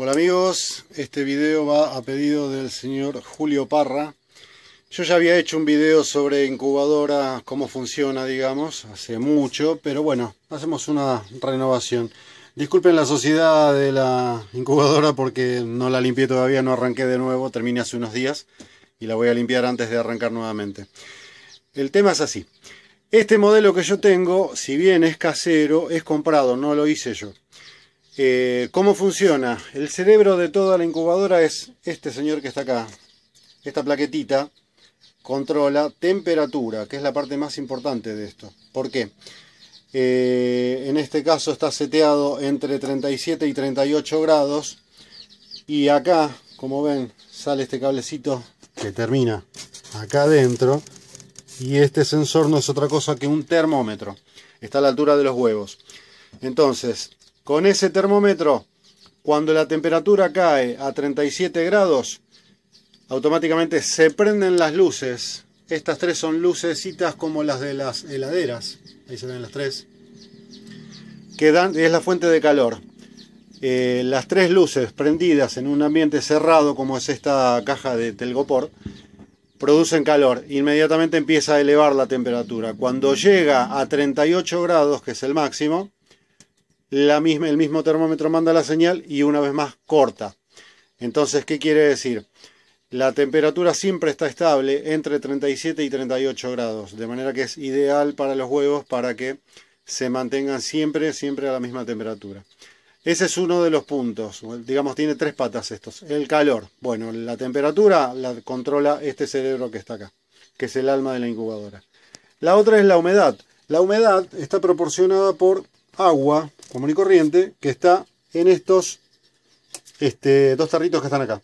Hola amigos, este video va a pedido del señor Julio Parra. Yo ya había hecho un video sobre incubadora, cómo funciona, digamos, hace mucho, pero bueno, hacemos una renovación. Disculpen la sociedad de la incubadora porque no la limpié todavía, no arranqué de nuevo, terminé hace unos días y la voy a limpiar antes de arrancar nuevamente. El tema es así. Este modelo que yo tengo, si bien es casero, es comprado, no lo hice yo. Eh, ¿Cómo funciona? El cerebro de toda la incubadora es este señor que está acá. Esta plaquetita controla temperatura, que es la parte más importante de esto. ¿Por qué? Eh, en este caso está seteado entre 37 y 38 grados. Y acá, como ven, sale este cablecito que termina acá adentro. Y este sensor no es otra cosa que un termómetro. Está a la altura de los huevos. Entonces, con ese termómetro, cuando la temperatura cae a 37 grados, automáticamente se prenden las luces. Estas tres son lucecitas como las de las heladeras. Ahí se ven las tres. Que es la fuente de calor. Eh, las tres luces prendidas en un ambiente cerrado como es esta caja de Telgopor producen calor. Inmediatamente empieza a elevar la temperatura. Cuando llega a 38 grados, que es el máximo, misma, el mismo termómetro manda la señal y una vez más corta. Entonces, ¿qué quiere decir? La temperatura siempre está estable entre 37 y 38 grados, de manera que es ideal para los huevos para que se mantengan siempre, siempre a la misma temperatura. Ese es uno de los puntos, digamos, tiene tres patas estos. El calor, bueno, la temperatura la controla este cerebro que está acá, que es el alma de la incubadora. La otra es la humedad. La humedad está proporcionada por agua común y corriente que está en estos este, dos tarritos que están acá.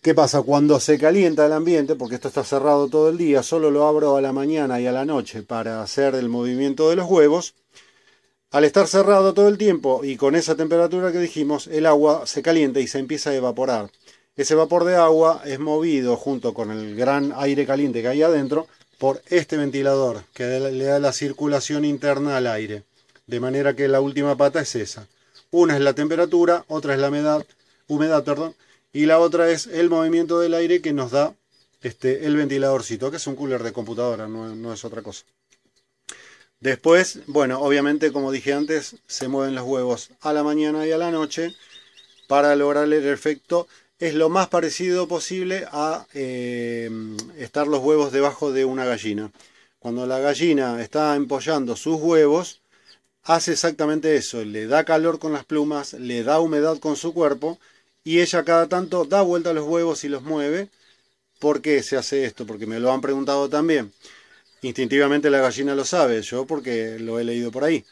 ¿Qué pasa? Cuando se calienta el ambiente, porque esto está cerrado todo el día, solo lo abro a la mañana y a la noche para hacer el movimiento de los huevos. Al estar cerrado todo el tiempo y con esa temperatura que dijimos, el agua se calienta y se empieza a evaporar. Ese vapor de agua es movido junto con el gran aire caliente que hay adentro por este ventilador que le da la circulación interna al aire. De manera que la última pata es esa. Una es la temperatura, otra es la humedad, y la otra es el movimiento del aire que nos da este, el ventiladorcito, que es un cooler de computadora, no, no es otra cosa. Después, bueno, obviamente como dije antes, se mueven los huevos a la mañana y a la noche para lograr el efecto es lo más parecido posible a eh, estar los huevos debajo de una gallina. Cuando la gallina está empollando sus huevos, hace exactamente eso, le da calor con las plumas, le da humedad con su cuerpo y ella cada tanto da vuelta a los huevos y los mueve. ¿Por qué se hace esto? Porque me lo han preguntado también. Instintivamente la gallina lo sabe, yo porque lo he leído por ahí.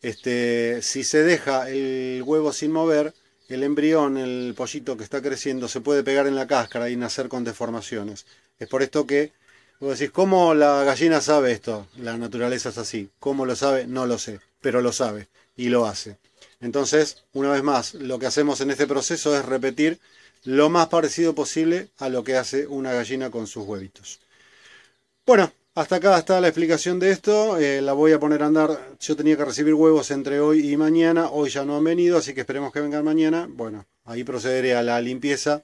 Este, si se deja el huevo sin mover, el embrión, el pollito que está creciendo, se puede pegar en la cáscara y nacer con deformaciones. Es por esto que vos decís, ¿cómo la gallina sabe esto? La naturaleza es así. ¿Cómo lo sabe? No lo sé, pero lo sabe y lo hace. Entonces, una vez más, lo que hacemos en este proceso es repetir lo más parecido posible a lo que hace una gallina con sus huevitos. Bueno, hasta acá está la explicación de esto, eh, la voy a poner a andar, yo tenía que recibir huevos entre hoy y mañana, hoy ya no han venido, así que esperemos que vengan mañana, bueno, ahí procederé a la limpieza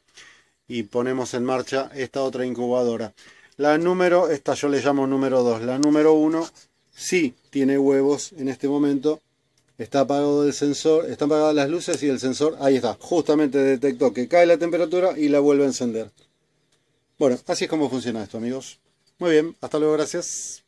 y ponemos en marcha esta otra incubadora. La número, esta yo le llamo número 2, la número 1 sí tiene huevos en este momento, está apagado el sensor, están apagadas las luces y el sensor, ahí está, justamente detectó que cae la temperatura y la vuelve a encender. Bueno, así es como funciona esto amigos. Muy bien, hasta luego, gracias.